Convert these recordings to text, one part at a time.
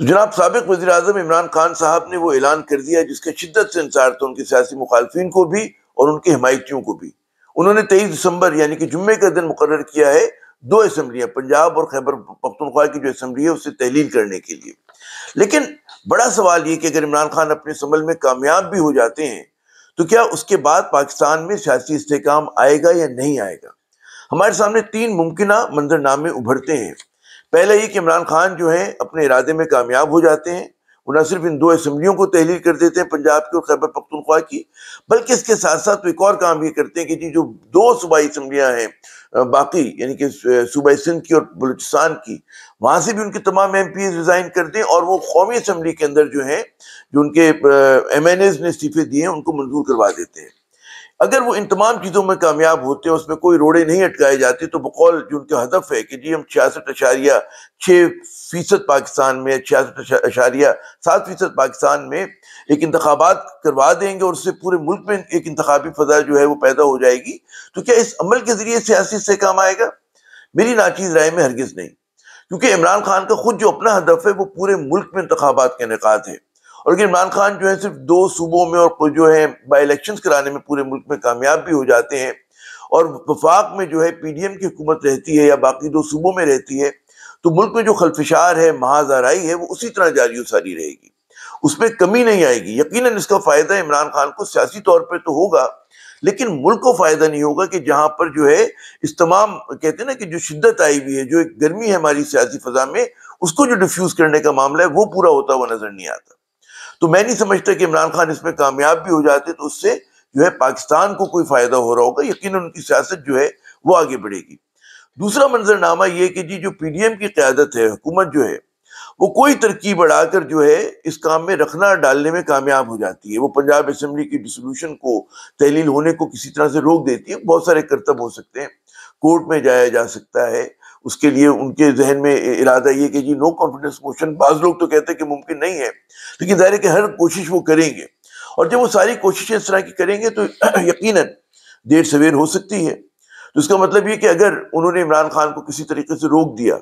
जनाब सबक वजी अजम इमरान खान साहब ने वो ऐलान कर दिया जिसके शिद्दत से इंसार था उनके सियासी मुखालफी को भी और उनके हिमायतियों को भी उन्होंने तेईस दिसंबर यानी कि जुम्मे का दिन मुकर किया है दो असम्बलियाँ पंजाब और खैबर पख्तनख्वा की जो असम्बली है उसे तहलील करने के लिए लेकिन बड़ा सवाल ये कि अगर इमरान खान अपने इस में कामयाब भी हो जाते हैं तो क्या उसके बाद पाकिस्तान में सियासी इस्तेकाम आएगा या नहीं आएगा हमारे सामने तीन मुमकिन मंजरनामे उभरते हैं पहले ये कि इमरान खान जो है अपने इरादे में कामयाब हो जाते हैं वो न सिर्फ इन दो असम्बलियों को तहलील कर देते हैं पंजाब की और खैबर पख्तनख्वा की बल्कि इसके साथ साथ तो एक और काम ये करते हैं कि जी जो दो सूबाई असम्बलियाँ हैं बाकी यानी कि सूबाई सिंध की और बलूचिस्तान की वहाँ से भी उनके तमाम एम पी रिज़ाइन कर दें और वो कौमी असम्बली के अंदर जो हैं जो उनके एम एन एज ने इस्तीफे दिए हैं उनको मंजूर करवा देते हैं अगर वो इन तमाम चीज़ों में कामयाब होते हैं उसमें कोई रोड़े नहीं अटकाए जाते तो बकौल जो उनका हदफ है कि जी हम छियासठ अशारिया छः फीसद पाकिस्तान में छियासठ अशारिया सात फीसद पाकिस्तान में एक इंतबात करवा देंगे और उससे पूरे मुल्क में एक इंतबी फजा जो है वो पैदा हो जाएगी तो क्या इस अमल के ज़रिए सियासी से काम आएगा मेरी नाचीज़ राय में हरगज नहीं क्योंकि इमरान खान का खुद जो अपना हदफ है वो पूरे मुल्क में इंतबात का इनका है और लेकिन इमरान खान जो है सिर्फ दो सूबों में और जो है बाई इलेक्शन कराने में पूरे मुल्क में कामयाब भी हो जाते हैं और वफाक में जो है पी डी एम की हुकूमत रहती है या बाकी दो सूबों में रहती है तो मुल्क में जो खलफिशार है महाजाराई है वो उसी तरह जारी सारी रहेगी उस पर कमी नहीं आएगी यकीन इसका फ़ायदा इमरान खान को सियासी तौर पर तो होगा लेकिन मुल्क को फ़ायदा नहीं होगा कि जहाँ पर जो है इस तमाम कहते हैं ना कि जो शिद्दत आई हुई है जो एक गर्मी है हमारी सियासी फ़जा में उसको जो डिफ्यूज़ करने का मामला है वो पूरा होता हुआ नज़र नहीं आता तो मैं नहीं समझता कि इमरान खान इसमें कामयाब भी हो जाते तो उससे जो है पाकिस्तान को कोई फ़ायदा हो रहा होगा यकीन उनकी सियासत जो है वो आगे बढ़ेगी दूसरा मंजरनामा ये कि जी जो पी डी एम की क्यादत है हुकूमत जो है वो कोई तरक्की बढ़ाकर जो है इस काम में रखना डालने में कामयाब हो जाती है वो पंजाब असम्बली की डिसोल्यूशन को तहलील होने को किसी तरह से रोक देती है बहुत सारे करतब हो सकते हैं कोर्ट में जाया जा सकता है उसके लिए उनके जहन में इरादा ये कि जी नो कॉन्फिडेंस मोशन बाज लोग तो कहते हैं कि मुमकिन नहीं है लेकिन जाहिर है कि हर कोशिश वो करेंगे और जब वो सारी कोशिशें इस तरह की करेंगे तो यकीन देर सवेर हो सकती है तो इसका मतलब ये कि अगर उन्होंने इमरान खान को किसी तरीके से रोक दिया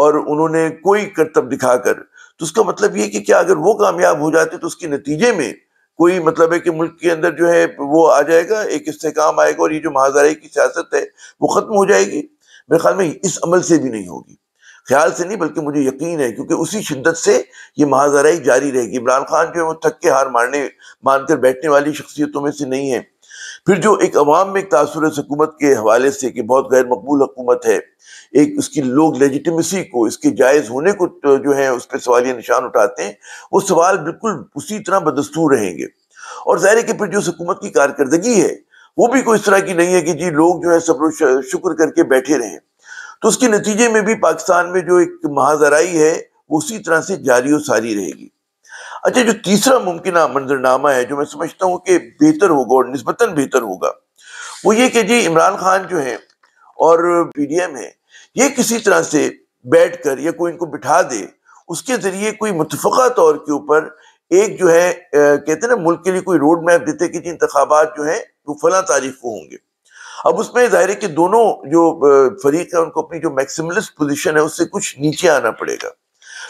और उन्होंने कोई करतब दिखाकर तो उसका मतलब ये कि क्या अगर वो कामयाब हो जाते तो उसके नतीजे में कोई मतलब है कि मुल्क के अंदर जो है वो आ जाएगा एक इस्तेकाम आएगा और ये जो महाजारे की सियासत है वो ख़त्म हो जाएगी मेरे ख्याल में इस अमल से भी नहीं होगी ख्याल से नहीं बल्कि मुझे यकीन है क्योंकि उसी शिद्दत से ये महाजराई जारी रहेगी इमरान खान जो है वो थक के हार मारने मानकर बैठने वाली शख्सियतों में से नहीं है फिर जो एक अवाम में एक तासर हकूमत के हवाले से कि बहुत गैर मकबूल हकूमत है एक उसकी लोग लेजिटमेसी को इसके जायज़ होने को तो जो है उस पर सवाल ये निशान उठाते हैं वो सवाल बिल्कुल उसी तरह बदस्तूर रहेंगे और ज़ाहिर है कि फिर जो हुकूमत की कारकर्दगी है वो भी कोई इस तरह की नहीं है कि जी लोग जो है सब लोग शुक्र करके बैठे रहे तो उसके नतीजे में भी पाकिस्तान में जो एक महाजराई है वो उसी तरह से जारी और सारी रहेगी अच्छा जो तीसरा मुमकिन मंजरनामा है जो मैं समझता हूँ कि बेहतर होगा और नस्बता बेहतर होगा वो ये कि जी इमरान खान जो है और पी डी एम है ये किसी तरह से बैठ कर या कोई इनको बिठा दे उसके ज़रिए कोई मुतफ़ा तौर के ऊपर एक जो है कहते हैं ना मुल्क के लिए कोई रोड मैप देते कि जी इंतबात जो है वो फला तारीफ को होंगे अब उसमें जाहिर है कि दोनों जो फरीक है उनको अपनी जो मैक्सिमलिस्ट पोजिशन है उससे कुछ नीचे आना पड़ेगा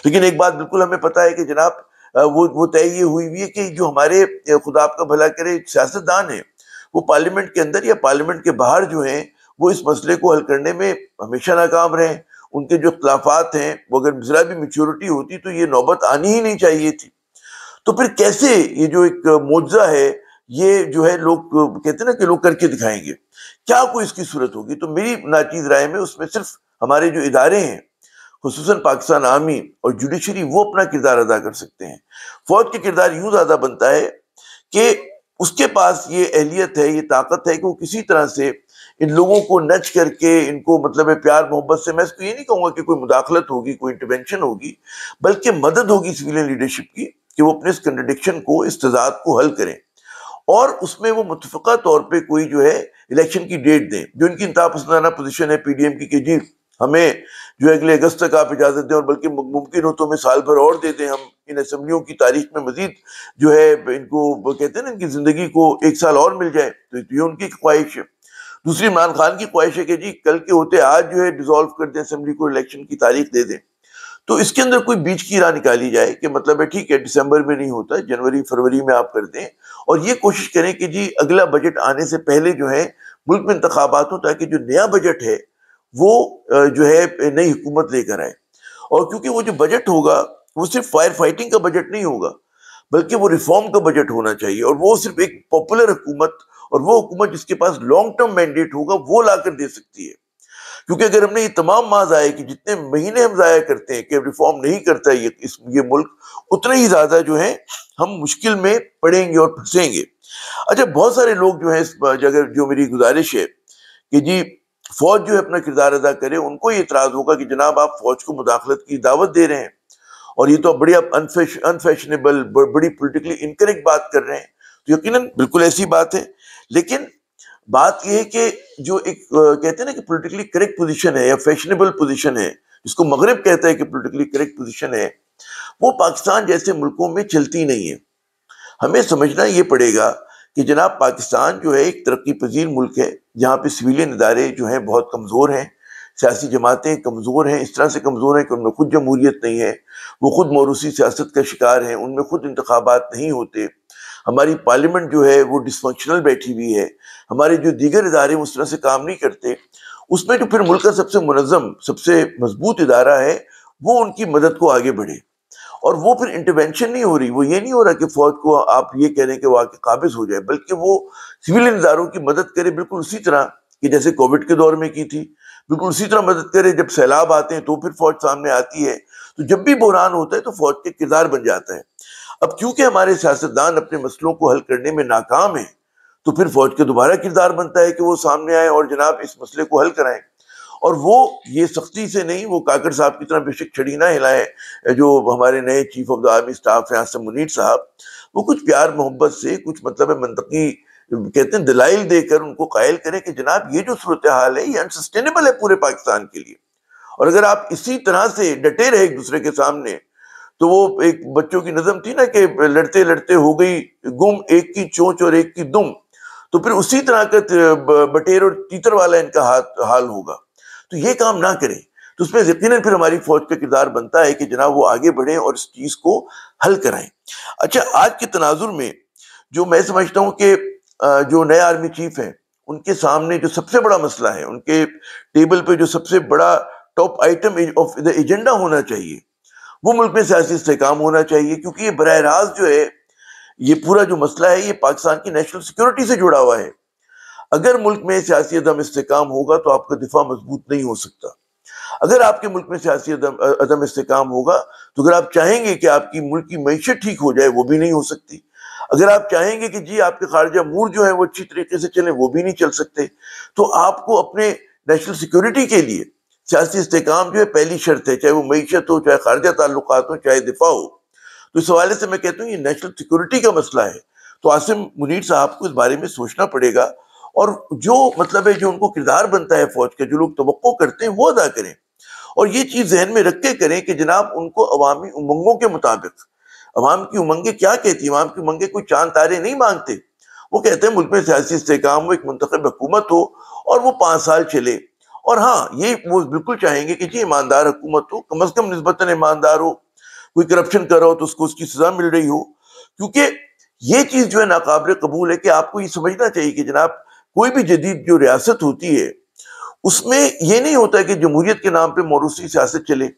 लेकिन एक बात बिल्कुल हमें पता है कि जनाब वो वो तय ये हुई हुई है कि जो हमारे खुदा का भला करे सियासतदान है वो पार्लियामेंट के अंदर या पार्लियामेंट के बाहर जो है वो इस मसले को हल करने में हमेशा नाकाम रहे उनके जो अख्लाफात हैं वो अगर ज़रा भी मेच्योरिटी होती तो ये नौबत आनी ही नहीं चाहिए थी तो फिर कैसे ये जो एक मुआवजा है ये जो है लोग कहते हैं ना कि लोग करके दिखाएंगे क्या कोई इसकी सूरत होगी तो मेरी नाचीज राय में उसमें सिर्फ हमारे जो इदारे हैं खसूस पाकिस्तान आर्मी और जुडिशरी वो अपना किरदार अदा कर सकते हैं फौज के किरदार यूं ज़्यादा बनता है कि उसके पास ये अहलियत है ये ताकत है कि वो किसी तरह से इन लोगों को नच करके इनको मतलब है प्यार मोहब्बत से मैं इसको ये नहीं कहूँगा कि कोई मुदाखलत होगी कोई इंटरवेंशन होगी बल्कि मदद होगी सिविलियन लीडरशिप की कि वो अपने इस कंट्रडिक्शन को इस तजाद को हल करें और उसमें वो मुतफ़ा तौर पे कोई जो है इलेक्शन की डेट दें जो इनकी इंतहा पसंदाना पोजिशन है पी डी एम की कि जी हमें जो है अगले अगस्त तक आप इजाज़त दें और बल्कि मुमकिन हो तो हमें साल भर और दे दें हम इन असम्बलियों की तारीख में मजीद जो है इनको कहते हैं ना इनकी ज़िंदगी को एक साल और मिल जाए तो ये उनकी ख्वाहिश है दूसरी इमरान खान की ख्वाहिश है कि जी कल के होते आज जो है डिज़ोल्व कर दें असम्बली को इलेक्शन की तारीख दे दें तो इसके अंदर कोई बीच की राह निकाली जाए कि मतलब है ठीक है दिसंबर में नहीं होता जनवरी फरवरी में आप कर दें और ये कोशिश करें कि जी अगला बजट आने से पहले जो है मुल्क में इंतबात हो ताकि जो नया बजट है वो जो है नई हुकूमत लेकर आए और क्योंकि वो जो बजट होगा वो सिर्फ फायर फाइटिंग का बजट नहीं होगा बल्कि वो रिफॉर्म का बजट होना चाहिए और वो सिर्फ एक पॉपुलर हुकूमत और वो हुकूमत जिसके पास लॉन्ग टर्म मैंडेट होगा वो ला कर दे सकती है क्योंकि अगर हमने ये तमाम माह ज़ाया कि जितने महीने हम ज़ाया करते हैं कि रिफॉर्म नहीं करता ये इस ये मुल्क उतना ही ज़्यादा जो है हम मुश्किल में पड़ेंगे और फंसेंगे अच्छा बहुत सारे लोग जो है इस जगह जो मेरी गुजारिश है कि जी फौज जो है अपना किरदार अदा करे उनको ये इतराज़ होगा कि जनाब आप फौज को मुदाखलत की दावत दे रहे हैं और ये तो आप बड़ी अनफैशनेबल बड़ी पोलिटिकली इनकरेक्ट बात कर रहे हैं तो यकीन बिल्कुल ऐसी बात है लेकिन बात यह है कि जो एक कहते हैं ना कि पोलिटिकली करेक्ट पोजिशन है या फैशनेबल पोजिशन है जिसको मगरब कहता है कि पोलिटिकली करेक्ट पोजिशन है वो पाकिस्तान जैसे मुल्कों में चलती नहीं है हमें समझना ये पड़ेगा कि जनाब पाकिस्तान जो है एक तरक्की पजीर मुल्क है जहाँ पे सिविलियन इदारे जो हैं बहुत कमज़ोर हैं सियासी जमातें कमज़ोर हैं इस तरह से कमज़ोर हैं कि उनमें खुद जमहूरीत नहीं है वो खुद मौरूसी सियासत का शिकार हैं उनमें खुद इंतबात नहीं होते हमारी पार्लियामेंट जो है वो डिसफंक्शनल बैठी हुई है हमारे जो दीगर इदारे उस तरह से काम नहीं करते उसमें जो तो फिर मुल्क का सबसे मुनज़म सबसे मजबूत इदारा है वो उनकी मदद को आगे बढ़े और वो फिर इंटरवेंशन नहीं हो रही वो ये नहीं हो रहा कि फौज को आप ये कह रहे हैं कि वहाँ के काबिज हो जाए बल्कि वो सिविल इदारों की मदद करे बिल्कुल उसी तरह कि जैसे कोविड के दौर में की थी बिल्कुल उसी तरह मदद करे जब सैलाब आते हैं तो फिर फौज सामने आती है तो जब भी बहरान होता है तो फौज के किरदार बन जाता है अब क्योंकि हमारे सियासतदान अपने मसलों को हल करने में नाकाम है तो फिर फौज के दोबारा किरदार बनता है कि वो सामने आए और जनाब इस मसले को हल कराएं और वो ये सख्ती से नहीं वो काकड़ साहब की तरह बेशक छड़ी ना हिलाएं जो हमारे नए chief of the army staff हैं आसम मुनीर साहब वो कुछ प्यार मोहब्बत से कुछ मतलब है मनतकी कहते हैं दलाइल देकर उनको कायल करें कि जनाब ये जो सूरत हाल है ये अनसस्टेनेबल है पूरे पाकिस्तान के लिए और अगर आप इसी तरह से डटे रहे एक दूसरे के सामने तो वो एक बच्चों की नज़म थी ना कि लड़ते लड़ते हो गई गुम एक की चोच और एक की दुम तो फिर उसी तरह का बटेर और तीतर वाला इनका हाथ हाल होगा तो ये काम ना करें तो उसमें यकीन फिर हमारी फौज का किरदार बनता है कि जनाब वो आगे बढ़े और इस चीज़ को हल कराए अच्छा आज के तनाजुर में जो मैं समझता हूँ कि जो नए आर्मी चीफ है उनके सामने जो सबसे बड़ा मसला है उनके टेबल पे जो सबसे बड़ा top item of the agenda होना चाहिए वो मुल्क में सियासी इसकाम होना चाहिए क्योंकि ये बर रास्त जो है ये पूरा जो मसला है ये पाकिस्तान की नेशनल सिक्योरिटी से जुड़ा हुआ है अगर मुल्क में सियासी अदम इसकाम होगा तो आपका दिफा मजबूत नहीं हो सकता अगर आपके मुल्क में सियासी अदम, अदम इसकाम होगा तो अगर आप चाहेंगे कि आपकी मुल्क की मीशत ठीक हो जाए वो भी नहीं हो सकती अगर आप चाहेंगे कि जी आपके खारजा मूर जो है वो अच्छी तरीके से चले वो भी नहीं चल सकते तो आपको अपने नेशनल सिक्योरिटी के लिए सियासी इसकाम जो है पहली शर्त है चाहे वो मीशत हो चाहे खारजा ताल्लुक हो चाहे दिफा हो तो इस हवाले से मैं कहता हूँ ये नेशनल सिक्योरिटी का मसला है तो आसिम मुनीर साहब को इस बारे में सोचना पड़ेगा और जो मतलब है जो उनको किरदार बनता है फौज का जो लोग तो करते हैं वो अदा करें और ये चीज़ जहन में रख के करें कि जनाब उनको अवामी उमंगों के मुताबिक अवाम की उमंगें क्या कहती हैं अवाम की उमंगें कोई चांद तारे नहीं मांगते वो कहते हैं मुल्क में सियासी इस्तेकाम हो एक मंतखब हुकूमत हो और वो पाँच साल चले और हाँ ये वो बिल्कुल चाहेंगे कि जी ईमानदार हुकूमत हो कम अज कम नस्बता ईमानदार हो कोई करप्शन कर रहा हो तो उसको उसकी सजा मिल रही हो क्योंकि ये चीज़ जो है नाकाबिल कबूल है कि आपको ये समझना चाहिए कि जनाब कोई भी जदीद जो रियासत होती है उसमें ये नहीं होता है कि जमहूरियत के नाम पर मौरूसी सियासत चले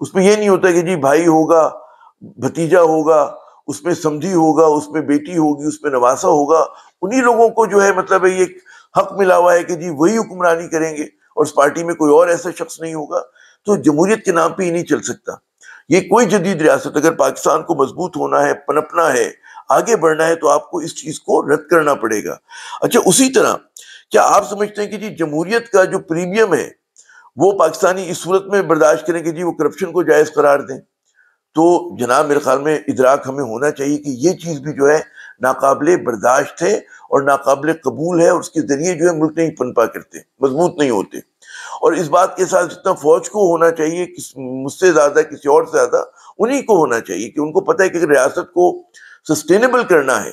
उसमें यह नहीं होता है कि जी भाई होगा भतीजा होगा उसमें समझी होगा उसमें बेटी होगी उसमें नवासा होगा उन्हीं लोगों को जो है मतलब ये हक मिला हुआ है कि जी वही हुक्मरानी करेंगे और उस पार्टी में कोई और ऐसा शख्स नहीं होगा तो जमहूरियत के नाम पर ही नहीं चल सकता ये कोई जदीद रियासत अगर पाकिस्तान को मजबूत होना है पनपना है आगे बढ़ना है तो आपको इस चीज़ को रद्द करना पड़ेगा अच्छा उसी तरह क्या आप समझते हैं कि जी जमहूरियत का जो प्रीमियम है वो पाकिस्तानी इस सूरत में बर्दाश्त करें कि जी वो करप्शन को जायज़ करार दें तो जनाब मेरे ख्याल में इधराक हमें होना चाहिए कि ये चीज़ भी जो है नाकबले बर्दाश्त है और नाकबले कबूल है और उसके ज़रिए जो है मुल्क नहीं पनपा करते मजबूत नहीं होते और इस बात के साथ जितना फ़ौज को होना चाहिए किस मुझसे ज़्यादा किसी और से ज़्यादा उन्हीं को होना चाहिए कि उनको पता है कि अगर रियासत को सस्टेनेबल करना है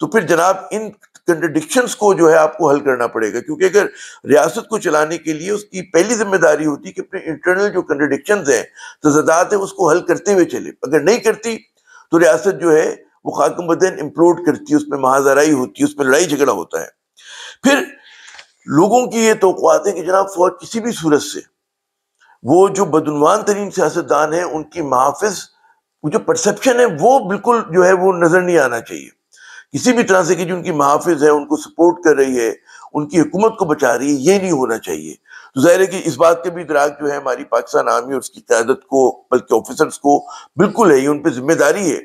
तो फिर जनाब इन कंट्रडिक्शंस को जो है आपको हल करना पड़ेगा क्योंकि अगर रियासत को चलाने के लिए उसकी पहली जिम्मेदारी होती है कि अपने इंटरनल जो कंट्रडिक्शंस है तजादात है उसको हल करते हुए चले अगर नहीं करती तो रियासत जो है वो खाकम बदन इम्प्लोड करती है उसमें महाजराई होती है उसमें लड़ाई झगड़ा होता है फिर लोगों की ये तो है कि जनाब फौज किसी भी सूरत से वो जो बदनवान तरीन सियासतदान है उनकी महाफिज वो जो परसेप्शन है वो बिल्कुल जो है वो नज़र नहीं आना चाहिए किसी भी तरह से कि जो उनकी महाफिज है उनको सपोर्ट कर रही है उनकी हुकूमत को बचा रही है ये नहीं होना चाहिए तो जाहिर है कि इस बात के भी इतराक जो है हमारी पाकिस्तान आर्मी और उसकी क्यादत को बल्कि ऑफिसर्स को बिल्कुल है ये उन पर जिम्मेदारी है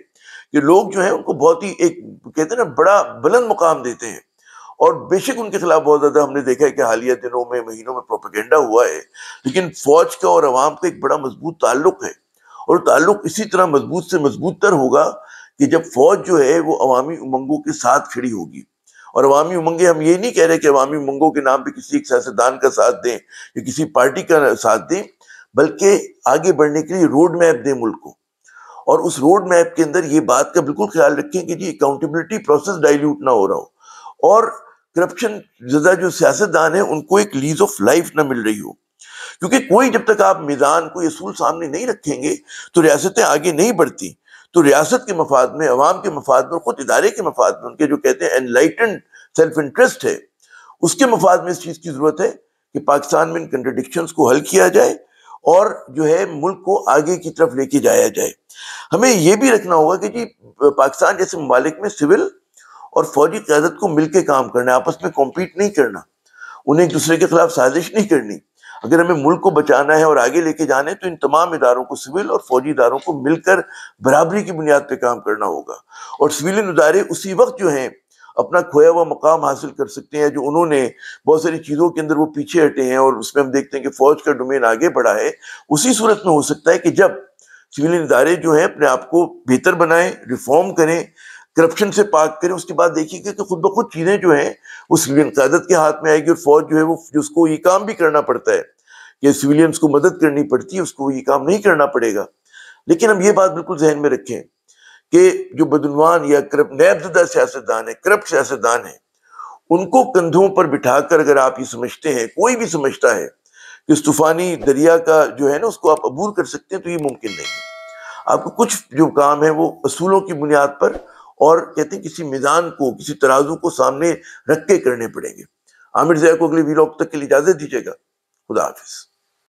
कि लोग जो है उनको बहुत ही एक कहते हैं ना बड़ा बुलंद मुकाम देते हैं और बेशक उनके खिलाफ बहुत ज़्यादा हमने देखा है कि हालिया दिनों में महीनों में प्रोपेगेंडा हुआ है लेकिन फौज का और आवाम का एक बड़ा मजबूत ताल्लुक है और ताल्लुक इसी तरह मजबूत से मजबूत तर होगा कि जब फौज जो है वो अवामी उमंगों के साथ खड़ी होगी और अवामी उमंगे हम ये नहीं कह रहे कि अवामी उमंगों के नाम पे किसी एक सियासतदान का साथ दें या किसी पार्टी का साथ दें बल्कि आगे बढ़ने के लिए रोड मैप दें मुल्क को और उस रोड मैप के अंदर ये बात का बिल्कुल ख्याल रखें कि जी अकाउंटेबिलिटी प्रोसेस डाइल्यूट ना हो रहा हो और करप्शन जदा जो सियासतदान है उनको एक लीज ऑफ लाइफ ना मिल रही हो क्योंकि कोई जब तक आप मैदान कोई असूल सामने नहीं रखेंगे तो रियासतें आगे नहीं बढ़ती तो रियासत के मफाद में अवाम के मफाद में खुद इदारे के मफाद में उनके जो कहते हैं एनलाइटेंड सेल्फ इंटरेस्ट है उसके मफाद में इस चीज़ की ज़रूरत है कि पाकिस्तान में इन कंट्रडिक्शंस को हल किया जाए और जो है मुल्क को आगे की तरफ लेके जाया जाए हमें यह भी रखना होगा कि जी पाकिस्तान जैसे ममालिक में सिविल और फौजी क्यादत को मिलकर काम करना है आपस में कॉम्पीट नहीं करना उन्हें एक दूसरे के खिलाफ साजिश नहीं करनी अगर हमें मुल्क को बचाना है और आगे लेके जाना है तो इन तमाम इदारों को सिविल और फौजी इदारों को मिलकर बराबरी की बुनियाद पर काम करना होगा और सिविलियन इदारे उसी वक्त जो हैं अपना खोया हुआ मकाम हासिल कर सकते हैं जो उन्होंने बहुत सारी चीज़ों के अंदर वो पीछे हटे हैं और उसमें हम देखते हैं कि फौज का डोमेन आगे बढ़ा है उसी सूरत में हो सकता है कि जब सिविल इदारे जो हैं अपने आप को बेहतर बनाएं रिफॉर्म करें करप्शन से पाक करें उसके बाद देखिएगा कि खुद ब खुद चीज़ें जो हैं वो सिविलियन क्यादत के हाथ में आएगी और फौज जो है वो उसको ये काम भी करना पड़ता है कि सिविलियंस को मदद करनी पड़ती है उसको ये काम नहीं करना पड़ेगा लेकिन हम ये बात बिल्कुल जहन में रखें कि जो बदनवान या करप नैबजदा सियासतदान है करप्ट सियासतदान है उनको कंधों पर बिठाकर अगर आप ये समझते हैं कोई भी समझता है कि इस तूफानी दरिया का जो है ना उसको आप अबूर कर सकते हैं तो ये मुमकिन नहीं है आपको कुछ जो काम है वो असूलों की बुनियाद पर और कहते हैं किसी मैदान को किसी तराजू को सामने रख के करने पड़ेंगे आमिर जया को अगले वीलॉक तक के लिए इजाजत दीजिएगा खुदा हाफिज़